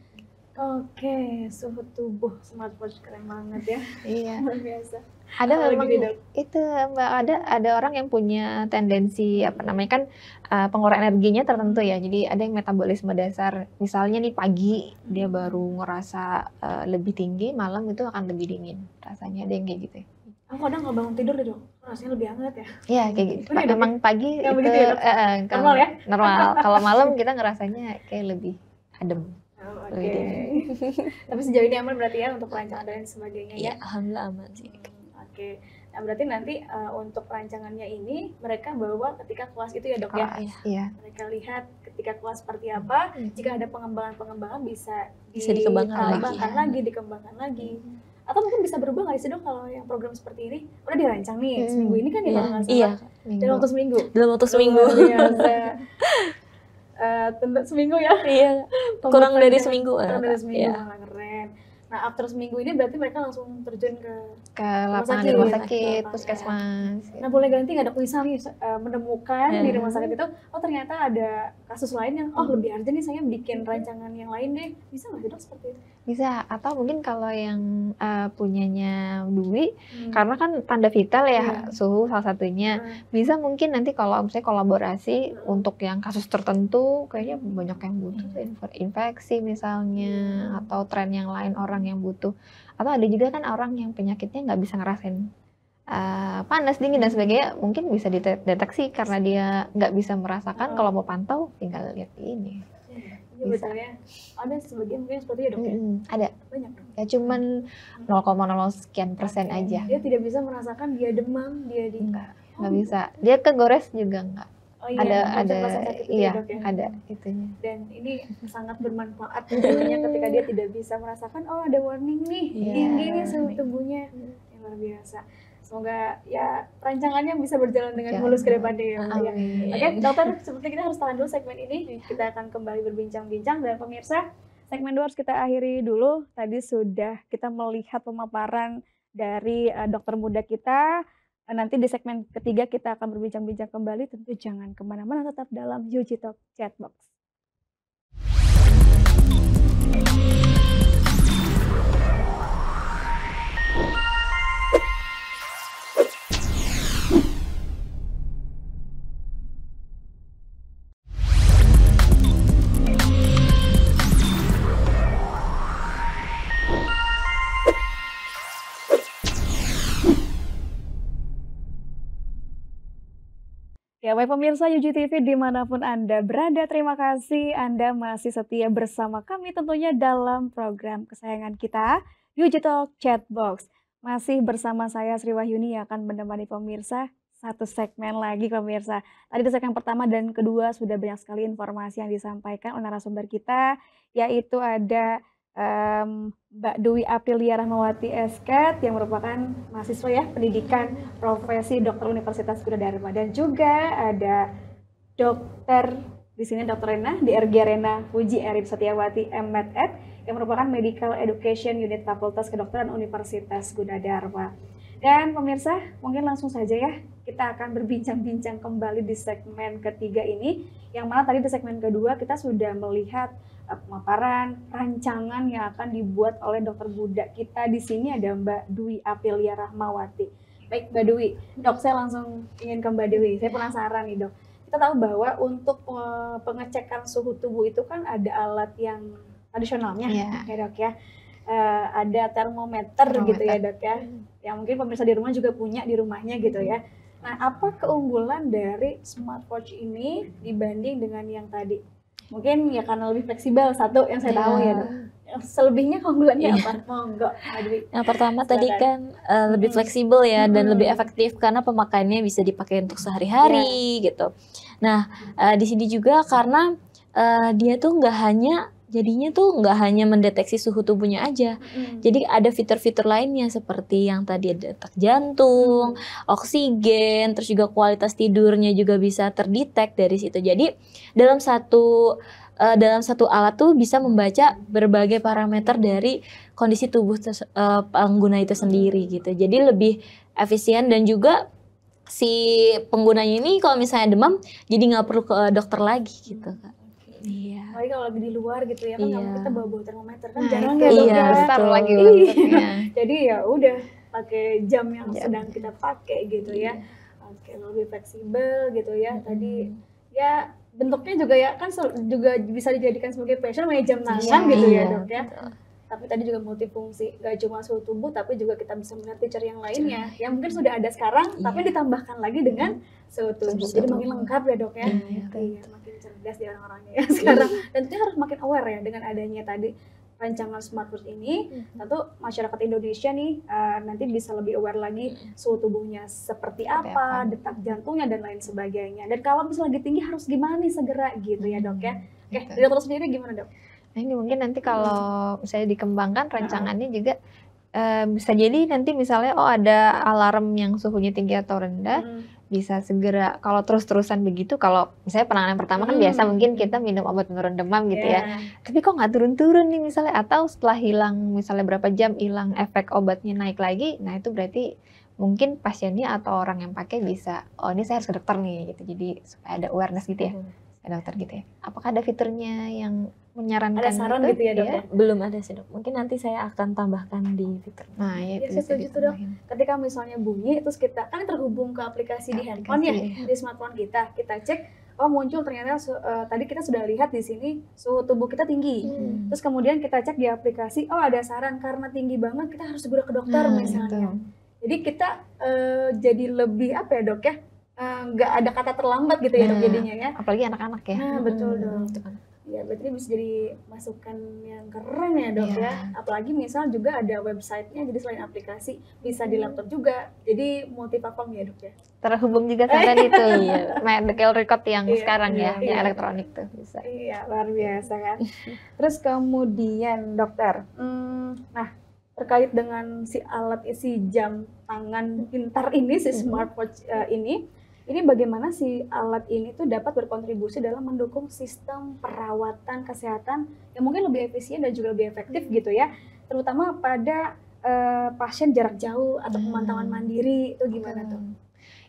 Oke, suhu tubuh smartwatch keren banget ya. Iya. Luar biasa ada oh, memang itu mbak ada ada orang yang punya tendensi apa namanya kan uh, energinya tertentu ya jadi ada yang metabolisme dasar misalnya nih pagi dia baru ngerasa uh, lebih tinggi malam itu akan lebih dingin rasanya ada yang kayak gitu ya. Aku kadang nggak bangun tidur deh rasanya lebih hangat ya. Iya kayak gitu. memang oh, iya, ya? memang pagi ya, itu ya, uh, kalau, normal ya. Normal. kalau malam kita ngerasanya kayak lebih adem. Oh, Oke. Okay. Tapi sejauh ini aman berarti ya untuk pelancongan dan sebagainya ya? ya? Alhamdulillah aman sih. Oke. Nah, berarti nanti uh, untuk rancangannya ini mereka bawa ketika kelas itu ya, Dok ya. Iya. Mereka lihat ketika kelas seperti apa, hmm. jika ada pengembangan-pengembangan bisa bisa dikembangkan lagi, ya. dikembangkan lagi. Hmm. Atau mungkin bisa berubah nggak sih dok kalau yang program seperti ini udah dirancang nih hmm. seminggu ini kan ya iya. kalau nggak Iya. Minggu. Dalam waktu seminggu. Dalam waktu seminggu. uh, tentu seminggu ya. Iya. Kurang dari ya? seminggu. Eh, Kurang dari seminggu. Ya. Nah, after seminggu ini berarti mereka langsung terjun ke ke lapangan rumah sakit, ya? rumah sakit ya. puskesmas. Gitu. Nah, boleh ganti nggak ada kuisan nih menemukan hmm. di rumah sakit hmm. itu, oh ternyata ada kasus lain yang oh lebih urgent nih saya bikin hmm. rancangan yang lain deh, bisa nggak dok seperti itu? Bisa. Atau mungkin kalau yang uh, punyanya Dwi, hmm. karena kan tanda vital ya yeah. suhu salah satunya, hmm. bisa mungkin nanti kalau misalnya kolaborasi hmm. untuk yang kasus tertentu, kayaknya banyak yang butuh hmm. infeksi misalnya hmm. atau tren yang lain orang orang yang butuh atau ada juga kan orang yang penyakitnya nggak bisa ngerasain uh, panas dingin dan sebagainya mungkin bisa dideteksi karena dia nggak bisa merasakan oh. kalau mau pantau tinggal lihat ini iya, iya, bisa. Ya. Ada sebagian mungkin seperti itu dok mm ya? Ada. Banyak Ya cuman 0,0 sekian persen iya, aja. Dia tidak bisa merasakan dia demam, dia di... nggak enggak oh. bisa. Dia kegores juga enggak ada oh iya, ada ada ya, iya dok, ya? ada itunya. Dan ini sangat bermanfaat tentunya ketika dia tidak bisa merasakan oh ada warning nih yeah. nih suhu tubuhnya yang hmm. luar biasa. Semoga ya rancangannya bisa berjalan dengan ya. mulus ke depannya ya. ya. Oke, dokter seperti kita harus tahan dulu segmen ini. Iya. Kita akan kembali berbincang-bincang dan pemirsa segmen dua harus kita akhiri dulu. Tadi sudah kita melihat pemaparan dari uh, dokter muda kita Nanti di segmen ketiga kita akan berbincang-bincang kembali. Tentu jangan kemana-mana, tetap dalam Yuji Talk Chatbox. Ya, baik pemirsa UGTV dimanapun Anda berada, terima kasih Anda masih setia bersama kami tentunya dalam program kesayangan kita, UGTalk Chatbox. Masih bersama saya Sri Wahyuni yang akan menemani pemirsa satu segmen lagi pemirsa. Tadi di segmen pertama dan kedua sudah banyak sekali informasi yang disampaikan oleh narasumber kita, yaitu ada um, Mbak Dwi Aprilia Rahmawati Esket yang merupakan mahasiswa ya pendidikan profesi dokter Universitas Gunadarma dan juga ada dokter di sini dokter Rena di RG Rena Puji Erip Setiawati MMed yang merupakan Medical Education Unit Fakultas Kedokteran Universitas Gunadarma. Dan pemirsa, mungkin langsung saja ya kita akan berbincang-bincang kembali di segmen ketiga ini. Yang mana tadi di segmen kedua kita sudah melihat eh, pemaparan rancangan yang akan dibuat oleh dokter Budak kita di sini ada Mbak Dwi Apelia Rahmawati. Baik Mbak Dwi, dok saya langsung ingin ke Mbak Dwi. Saya penasaran nih dok. Kita tahu bahwa untuk eh, pengecekan suhu tubuh itu kan ada alat yang tradisionalnya, yeah. ya dok ya uh, ada termometer, termometer gitu ya dok ya, yang mungkin pemirsa di rumah juga punya di rumahnya gitu ya. Nah apa keunggulan dari smartwatch ini dibanding dengan yang tadi? Mungkin ya karena lebih fleksibel satu yang saya iya. tahu ya dok selebihnya keunggulannya iya. apa? Monggo, Adwi. Yang pertama Silakan. tadi kan uh, lebih hmm. fleksibel ya hmm. dan lebih efektif karena pemakaiannya bisa dipakai untuk sehari-hari yeah. gitu. Nah, uh, di sini juga karena uh, dia tuh nggak hanya jadinya tuh nggak hanya mendeteksi suhu tubuhnya aja mm. jadi ada fitur-fitur lainnya seperti yang tadi ada detak jantung mm. oksigen terus juga kualitas tidurnya juga bisa terdetek dari situ jadi dalam satu uh, dalam satu alat tuh bisa membaca berbagai parameter dari kondisi tubuh uh, pengguna itu sendiri gitu jadi lebih efisien dan juga si penggunanya ini kalau misalnya demam jadi nggak perlu ke dokter lagi gitu kak. Iya apalagi kalau lagi di luar gitu ya kan iya. kita bawa bawa termometer kan nah, jarang ya iya, iya lagi jadi ya udah pakai jam yang iya. sedang kita pakai gitu ya. iya. ya oke lebih fleksibel gitu ya hmm. tadi ya bentuknya juga ya kan juga bisa dijadikan sebagai fashion kayak jam tangan iya, gitu iya, ya dok ya betul tapi tadi juga multifungsi gak cuma suhu tubuh tapi juga kita bisa melihat fitur yang lainnya yang mungkin sudah ada sekarang iya. tapi ditambahkan lagi dengan suhu tubuh jadi makin lengkap ya dok ya iya, iya, iya makin cerdas di orang-orangnya ya sekarang dan iya. tentunya harus makin aware ya dengan adanya tadi rancangan smart food ini hmm tentu masyarakat Indonesia nih uh, nanti bisa lebih aware lagi suhu tubuhnya seperti, apa, apa, detak jantungnya dan lain sebagainya. Dan kalau misalnya lagi tinggi harus gimana nih segera gitu ya dok ya. Oke, gitu. okay, terus sendiri gimana dok? ini mungkin nanti hmm. kalau misalnya dikembangkan rancangannya juga uh, bisa jadi nanti misalnya oh ada alarm yang suhunya tinggi atau rendah hmm. bisa segera kalau terus-terusan begitu kalau misalnya penanganan pertama kan biasa hmm. mungkin kita minum obat penurun demam gitu yeah. ya iya. tapi kok nggak turun-turun nih misalnya atau setelah hilang misalnya berapa jam hilang efek obatnya naik lagi nah itu berarti mungkin pasiennya atau orang yang pakai bisa oh ini saya harus ke dokter nih gitu jadi supaya ada awareness gitu ya. Hmm dokter gitu ya. Apakah ada fiturnya yang menyarankan ada saran gitu ya dok? Iya. Ya? Belum ada sih dok. Mungkin nanti saya akan tambahkan di fitur. Nah ya, ya itu setuju dok. Ketika misalnya bunyi terus kita kan terhubung ke aplikasi ya, di handphone ya, ya di smartphone kita, kita cek oh muncul ternyata uh, tadi kita sudah lihat di sini suhu tubuh kita tinggi. Hmm. Terus kemudian kita cek di aplikasi, oh ada saran karena tinggi banget kita harus segera ke dokter nah, misalnya. Itu. Jadi kita uh, jadi lebih apa ya dok ya? Eh, nggak uh, ada kata terlambat gitu ya nah, jadinya ya apalagi anak-anak ya nah, betul hmm. dong ya berarti bisa jadi masukan yang keren ya dok yeah. ya apalagi misal juga ada websitenya jadi selain aplikasi bisa di iya. laptop juga jadi multi platform ya dok ya terhubung juga sama itu ya medical record yang yeah, sekarang yeah, ya yeah. yang iya. elektronik tuh bisa iya yeah, luar biasa kan terus kemudian dokter hmm, nah terkait dengan si alat isi jam tangan pintar ini si mm-hmm. smartwatch uh, ini ini bagaimana si alat ini tuh dapat berkontribusi dalam mendukung sistem perawatan kesehatan yang mungkin lebih efisien dan juga lebih efektif hmm. gitu ya, terutama pada uh, pasien jarak jauh atau hmm. pemantauan mandiri itu gimana hmm. tuh?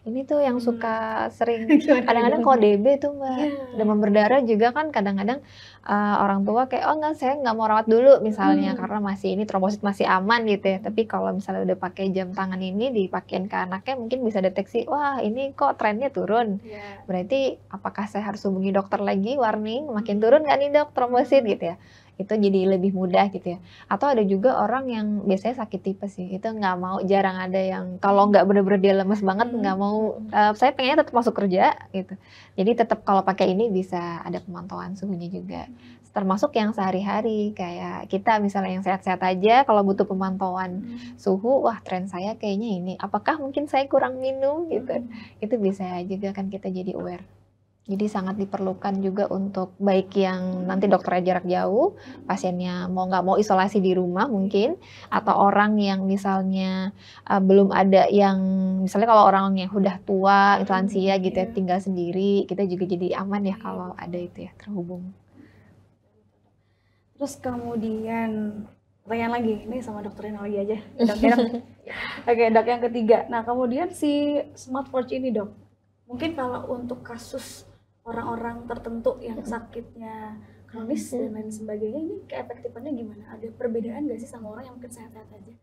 ini tuh yang hmm. suka hmm. sering kadang-kadang kalau DB tuh mbak yeah. Iya. demam berdarah juga kan kadang-kadang uh, orang tua kayak oh enggak saya nggak mau rawat dulu misalnya hmm. karena masih ini trombosit masih aman gitu ya tapi kalau misalnya udah pakai jam tangan ini dipakein ke anaknya mungkin bisa deteksi wah ini kok trennya turun yeah. berarti apakah saya harus hubungi dokter lagi warning makin turun nggak nih dok trombosit hmm. gitu ya itu jadi lebih mudah gitu ya atau ada juga orang yang biasanya sakit tipe sih itu nggak mau jarang ada yang kalau nggak bener-bener dia lemes banget hmm. nggak hmm. mau uh, saya pengennya tetap masuk kerja gitu jadi tetap kalau pakai ini bisa ada pemantauan suhunya juga termasuk yang sehari-hari kayak kita misalnya yang sehat-sehat aja kalau butuh pemantauan hmm. suhu wah tren saya kayaknya ini apakah mungkin saya kurang minum gitu hmm. itu bisa juga kan kita jadi aware jadi sangat diperlukan juga untuk baik yang nanti dokternya jarak jauh, pasiennya mau nggak mau isolasi di rumah mungkin, atau orang yang misalnya uh, belum ada yang misalnya kalau orang yang udah tua, hmm, lansia gitu ya iya. tinggal sendiri, kita juga jadi aman ya kalau ada itu ya terhubung. Terus kemudian pertanyaan lagi, ini sama dokter lagi aja. Dok, Oke dok yang ketiga. Nah kemudian si smartwatch ini dok, mungkin kalau untuk kasus orang-orang tertentu yang sakitnya kronis dan lain sebagainya ini keefektifannya gimana? Ada perbedaan nggak sih sama orang yang mungkin sehat-sehat aja?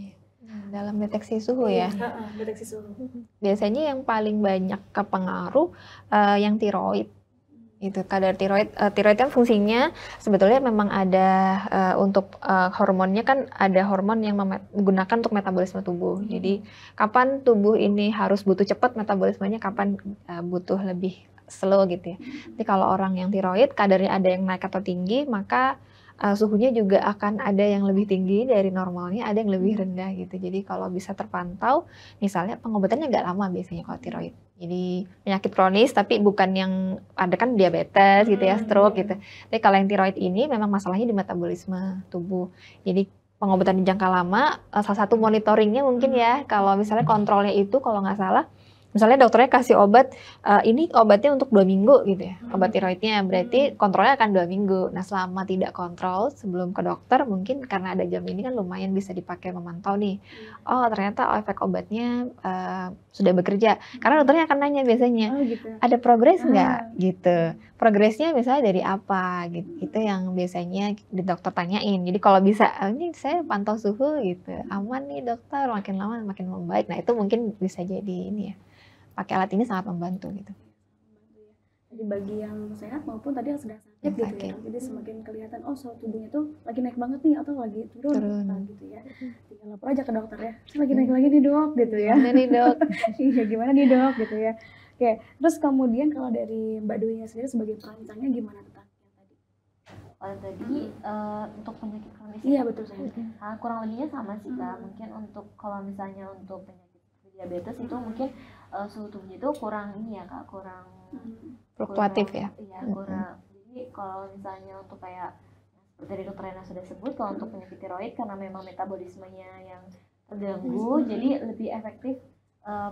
Iya. Hmm, dalam deteksi suhu ya. Iya, deteksi suhu. Biasanya yang paling banyak kepengaruh uh, yang tiroid mm. itu kadar tiroid uh, tiroid kan fungsinya sebetulnya memang ada uh, untuk uh, hormonnya kan ada hormon yang menggunakan untuk metabolisme tubuh mm. jadi kapan tubuh ini harus butuh cepat metabolismenya kapan uh, butuh lebih slow gitu ya. Jadi kalau orang yang tiroid kadarnya ada yang naik atau tinggi, maka uh, suhunya juga akan ada yang lebih tinggi dari normalnya, ada yang lebih rendah gitu. Jadi kalau bisa terpantau, misalnya pengobatannya nggak lama biasanya kalau tiroid. Jadi penyakit kronis tapi bukan yang ada kan diabetes gitu ya, hmm, stroke iya. gitu. Tapi kalau yang tiroid ini memang masalahnya di metabolisme tubuh. Jadi pengobatan di jangka lama, eh, salah satu monitoringnya mungkin hmm. ya, kalau misalnya kontrolnya itu kalau nggak salah Misalnya dokternya kasih obat, uh, ini obatnya untuk dua minggu gitu ya, hmm. obat tiroidnya. Berarti kontrolnya akan dua minggu. Nah selama tidak kontrol sebelum ke dokter, mungkin karena ada jam ini kan lumayan bisa dipakai memantau nih. Hmm. Oh ternyata efek obatnya uh, sudah bekerja. Karena hmm. dokternya akan nanya biasanya, oh, gitu. Ya. ada progres nggak hmm. gitu. Progresnya misalnya dari apa gitu. Itu yang biasanya di dokter tanyain. Jadi kalau bisa, oh, ini saya pantau suhu gitu, hmm. aman nih dokter, makin lama makin membaik. Nah itu mungkin bisa jadi ini ya pakai alat ini sangat membantu gitu. Jadi bagi yang sehat maupun tadi yang sedang sakit gitu ya. Jadi semakin kelihatan oh suhu tubuhnya tuh lagi naik banget nih atau lagi turun, turun. Nah, gitu ya. Tinggal lapor aja ke dokter ya. Saya lagi naik lagi nih dok gitu ya. Gimana nih dok? Iya gimana nih dok gitu ya. Oke, terus kemudian kalau dari Mbak Dwi sendiri sebagai perancangnya gimana tentang kalau tadi hmm. uh, untuk penyakit kronis iya betul sih. Ah, uh, kurang lebihnya sama sih kak hmm. mungkin untuk kalau misalnya untuk penyakit diabetes hmm. itu mungkin uh, eh, suhu tubuhnya itu kurang ini ya kak kurang hmm. fluktuatif ya iya hmm. kurang mm -hmm. jadi kalau misalnya untuk kayak dari dokter yang sudah sebut kalau untuk penyakit tiroid karena memang metabolismenya yang terganggu hmm. jadi lebih efektif uh,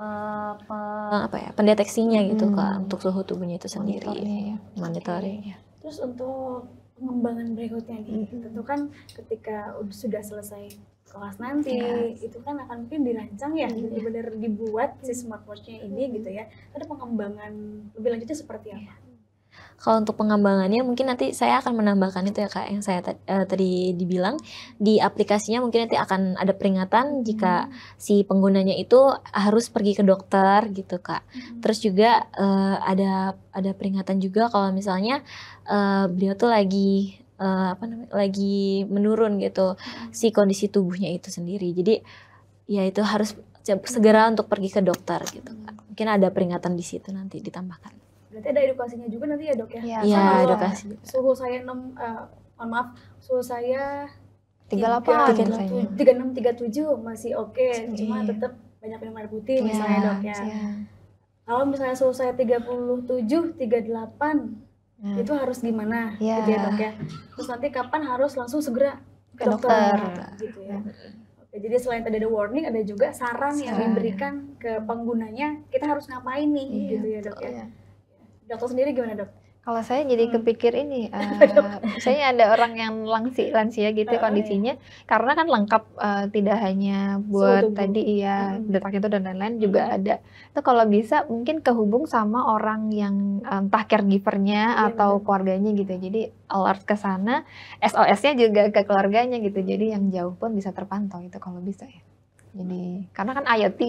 uh, pe nah, apa ya pendeteksinya gitu hmm. kak untuk suhu tubuhnya itu sendiri monitoring, ya. monitoring ya. terus untuk pengembangan berikutnya gitu hmm. tentu kan ketika sudah selesai kelas nanti yes. itu kan akan mungkin dirancang ya yeah. benar-benar dibuat si hmm. smartwatchnya ini mm -hmm. gitu ya ada pengembangan lebih lanjutnya seperti apa? Iya. Kalau untuk pengembangannya mungkin nanti saya akan menambahkan itu ya kak yang saya uh, tadi dibilang di aplikasinya mungkin nanti akan ada peringatan jika hmm. si penggunanya itu harus pergi ke dokter gitu kak. Hmm. Terus juga uh, ada ada peringatan juga kalau misalnya uh, beliau tuh lagi uh, apa namanya lagi menurun gitu hmm. si kondisi tubuhnya itu sendiri. Jadi ya itu harus segera untuk pergi ke dokter gitu. Hmm. Mungkin ada peringatan di situ nanti ditambahkan. Berarti ada edukasinya juga nanti ya dok ya? Iya ya, edukasi. Juga. Suhu saya enam uh, mohon maaf, suhu saya 38, 36, 37 masih oke. Okay. Cuma tetap banyak yang air putih yeah, misalnya dok ya. Yeah. Kalau misalnya suhu saya 37, 38 hmm. Itu harus gimana ya. gitu ya dok ya. Terus nanti kapan harus langsung segera ke, ke dokter, dokter gitu ya. Iya. Oke, jadi selain tadi ada warning, ada juga saran, saran yang diberikan ke penggunanya, kita harus ngapain nih iya, gitu ya dok ya. ya. Dokter sendiri gimana dok? Kalau saya jadi hmm. kepikir ini, uh, eh, misalnya ada orang yang langsi, lansia gitu uh, kondisinya, iya. karena kan lengkap uh, tidak hanya buat so, tadi iya hmm. detak itu dan lain-lain juga hmm. ada. Itu kalau bisa mungkin kehubung sama orang yang eh, entah caregivernya yeah, iya, atau bener. keluarganya gitu. Jadi alert ke sana, SOS-nya juga ke keluarganya gitu. Jadi yang jauh pun bisa terpantau itu kalau bisa ya. Jadi karena kan IoT,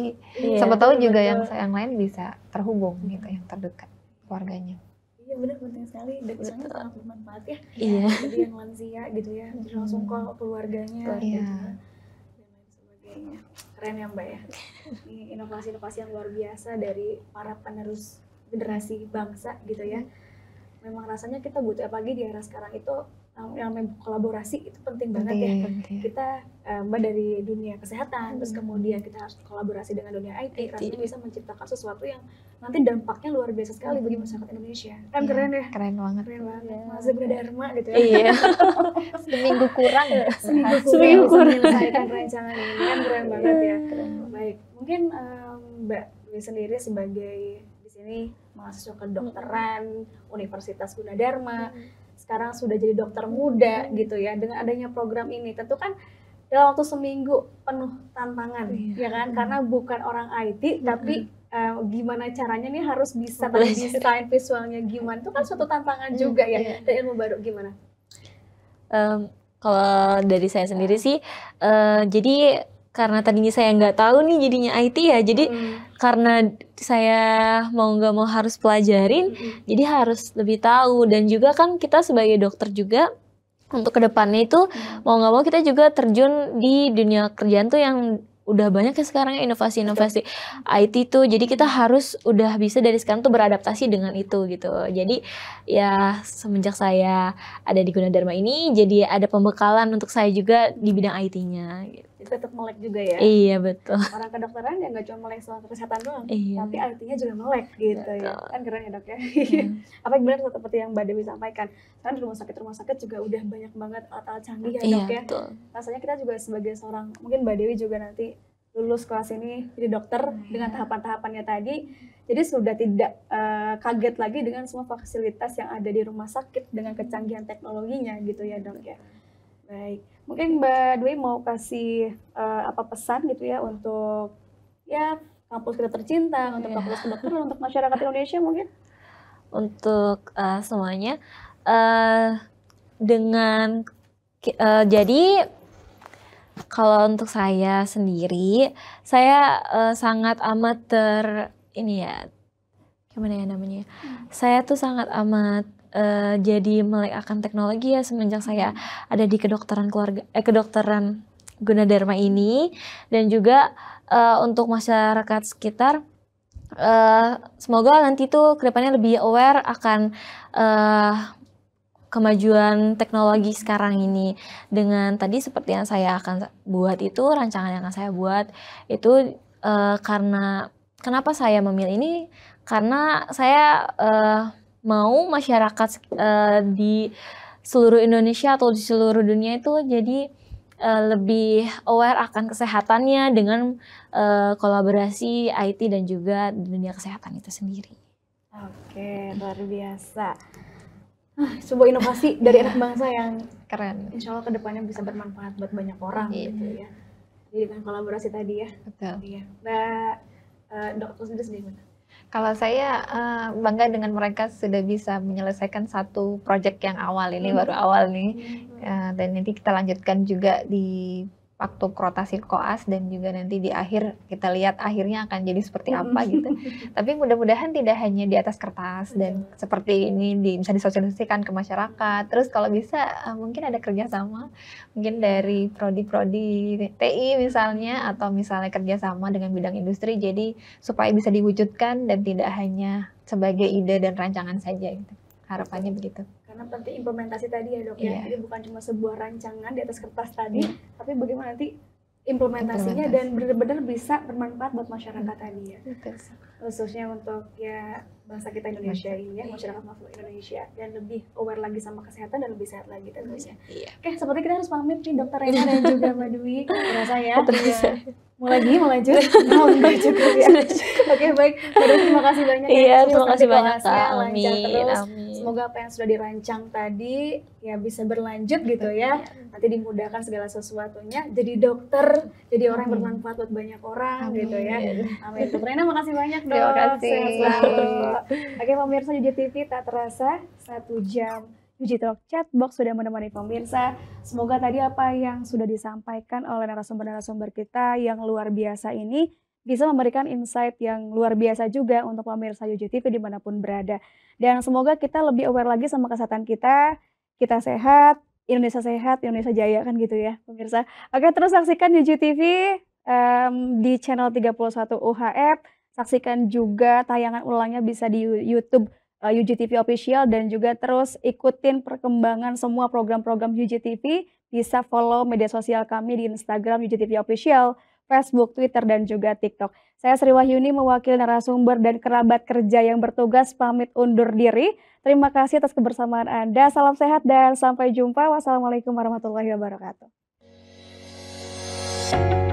yeah, siapa tahu juga yang yang lain bisa terhubung gitu, yang terdekat keluarganya. Iya benar penting sekali dan sangat sangat bermanfaat ya. Iya. Jadi yang lansia gitu ya, jadi langsung call hmm. keluarganya. Gitu ya. Iya. Gitu, Dan lain sebagainya. Keren ya Mbak ya. Ini inovasi-inovasi yang luar biasa dari para penerus generasi bangsa gitu ya. Hmm. Memang rasanya kita butuh apalagi di era sekarang itu yang namanya kolaborasi itu penting banget penting, ya. Penting. Kita eh, mbak um, dari dunia kesehatan, hmm. terus kemudian kita harus kolaborasi dengan dunia IT, IT. rasanya bisa menciptakan sesuatu yang nanti dampaknya luar biasa sekali bagi hmm. masyarakat Indonesia. Iya, kan ya, keren ya? Keren banget. Keren banget. Ya. Mas Dharma gitu ya. Iya. Seminggu kurang ya. Seminggu kurang. Seminggu kurang. menyelesaikan rancangan ini kan keren banget ya. Iya, keren. Baik, mungkin um, Mbak sendiri sebagai di sini mahasiswa kedokteran hmm. Universitas Gunadarma. Hmm sekarang sudah jadi dokter muda hmm. gitu ya dengan adanya program ini tentu kan dalam waktu seminggu penuh tantangan hmm. ya kan karena hmm. bukan orang IT hmm. tapi uh, gimana caranya nih harus bisa desain visualnya gimana itu kan suatu tantangan hmm. juga ya yeah. dan ilmu baru gimana um, kalau dari saya sendiri iya. sih uh, jadi karena tadinya saya nggak tahu nih jadinya IT ya jadi hmm karena saya mau nggak mau harus pelajarin, mm-hmm. jadi harus lebih tahu dan juga kan kita sebagai dokter juga untuk kedepannya itu mm-hmm. mau nggak mau kita juga terjun di dunia kerjaan tuh yang udah banyak ya sekarang ya, inovasi-inovasi IT tuh jadi kita harus udah bisa dari sekarang tuh beradaptasi dengan itu gitu jadi ya semenjak saya ada di Gunadarma ini jadi ada pembekalan untuk saya juga di bidang IT-nya gitu tetap melek juga ya iya betul orang kedokteran ya nggak cuma melek soal kesehatan doang iya. tapi artinya juga melek gitu ya. betul. ya kan keren ya dok ya iya. apa benar seperti yang mbak Dewi sampaikan kan rumah sakit rumah sakit juga udah banyak banget alat canggih ya iya, dok iya, ya betul. rasanya kita juga sebagai seorang mungkin mbak Dewi juga nanti lulus kelas ini jadi dokter iya. dengan tahapan-tahapannya tadi. Jadi sudah tidak uh, kaget lagi dengan semua fasilitas yang ada di rumah sakit dengan kecanggihan teknologinya gitu ya dok ya. Baik, mungkin Mbak Dwi mau kasih uh, apa pesan gitu ya untuk ya kampus kita tercinta, untuk iya. kampus kedokteran, untuk masyarakat Indonesia mungkin? Untuk uh, semuanya, uh, dengan uh, jadi kalau untuk saya sendiri, saya uh, sangat amat ter ini ya gimana ya namanya? Hmm. Saya tuh sangat amat uh, jadi melek akan teknologi ya semenjak saya ada di kedokteran keluarga eh kedokteran Gunadarma ini dan juga uh, untuk masyarakat sekitar uh, semoga nanti tuh kedepannya lebih aware akan uh, kemajuan teknologi sekarang ini dengan tadi seperti yang saya akan buat itu rancangan yang akan saya buat itu uh, karena kenapa saya memilih ini karena saya uh, mau masyarakat uh, di seluruh Indonesia atau di seluruh dunia itu jadi uh, lebih aware akan kesehatannya dengan uh, kolaborasi IT dan juga dunia kesehatan itu sendiri. Oke, luar biasa. Ah, sebuah inovasi dari anak bangsa yang keren. Insya Allah kedepannya bisa bermanfaat buat banyak orang yeah. gitu ya. Jadi dengan kolaborasi tadi ya. Betul. Iya. Mbak uh, Dokter sendiri gimana? mana? Kalau saya uh, bangga dengan mereka sudah bisa menyelesaikan satu proyek yang awal ini hmm. baru awal nih hmm. uh, dan nanti kita lanjutkan juga di waktu rotasi koas dan juga nanti di akhir kita lihat akhirnya akan jadi seperti apa gitu. Tapi mudah-mudahan tidak hanya di atas kertas dan iya. seperti ini di, bisa disosialisasikan ke masyarakat. Terus kalau bisa eh, mungkin ada kerjasama mungkin dari prodi-prodi TI misalnya atau misalnya kerjasama dengan bidang industri jadi supaya bisa diwujudkan dan tidak hanya sebagai ide dan rancangan saja gitu. Harapannya begitu karena penting implementasi tadi ya dok yeah. ya iya. jadi bukan cuma sebuah rancangan di atas kertas tadi yeah. tapi bagaimana nanti implementasinya Implementasi. dan benar-benar bisa bermanfaat buat masyarakat hmm. tadi ya Betul. khususnya untuk ya bangsa kita Indonesia ini ya masyarakat makhluk Indonesia dan lebih aware lagi sama kesehatan dan lebih sehat lagi tentunya iya. oke seperti kita harus pamit nih dokter Rena dan juga Mbak Dwi terasa ya iya. mau lagi mau lanjut mau enggak cukup ya oke baik terima kasih banyak ya. iya terima kasih banyak lancar terus amin semoga apa yang sudah dirancang tadi ya bisa berlanjut gitu ya. Iya. Nanti dimudahkan segala sesuatunya. Jadi dokter, jadi orang yang hmm. bermanfaat buat banyak orang Amin. gitu ya. Amin. Dokter Rena makasih banyak dok. Terima kasih. Oke pemirsa Jujur TV tak terasa satu jam. Uji Talk box sudah menemani pemirsa. Semoga tadi apa yang sudah disampaikan oleh narasumber-narasumber kita yang luar biasa ini bisa memberikan insight yang luar biasa juga untuk pemirsa UJTV dimanapun berada. Dan semoga kita lebih aware lagi sama kesehatan kita, kita sehat, Indonesia sehat, Indonesia jaya kan gitu ya pemirsa. Oke terus saksikan UJTV um, di channel 31 UHF, saksikan juga tayangan ulangnya bisa di YouTube eh, UGTV Official dan juga terus ikutin perkembangan semua program-program UGTV Bisa follow media sosial kami di Instagram UGTV Official, Facebook, Twitter, dan juga TikTok. Saya Sri Wahyuni, mewakili narasumber dan kerabat kerja yang bertugas pamit undur diri. Terima kasih atas kebersamaan Anda. Salam sehat dan sampai jumpa. Wassalamualaikum warahmatullahi wabarakatuh.